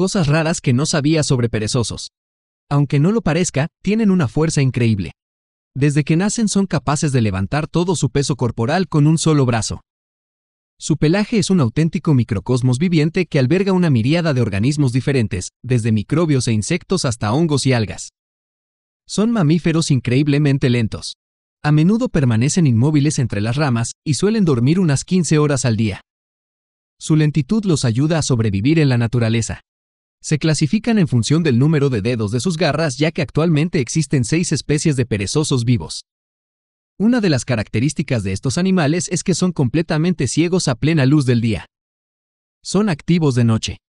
cosas raras que no sabía sobre perezosos. Aunque no lo parezca, tienen una fuerza increíble. Desde que nacen son capaces de levantar todo su peso corporal con un solo brazo. Su pelaje es un auténtico microcosmos viviente que alberga una miríada de organismos diferentes, desde microbios e insectos hasta hongos y algas. Son mamíferos increíblemente lentos. A menudo permanecen inmóviles entre las ramas y suelen dormir unas 15 horas al día. Su lentitud los ayuda a sobrevivir en la naturaleza. Se clasifican en función del número de dedos de sus garras ya que actualmente existen seis especies de perezosos vivos. Una de las características de estos animales es que son completamente ciegos a plena luz del día. Son activos de noche.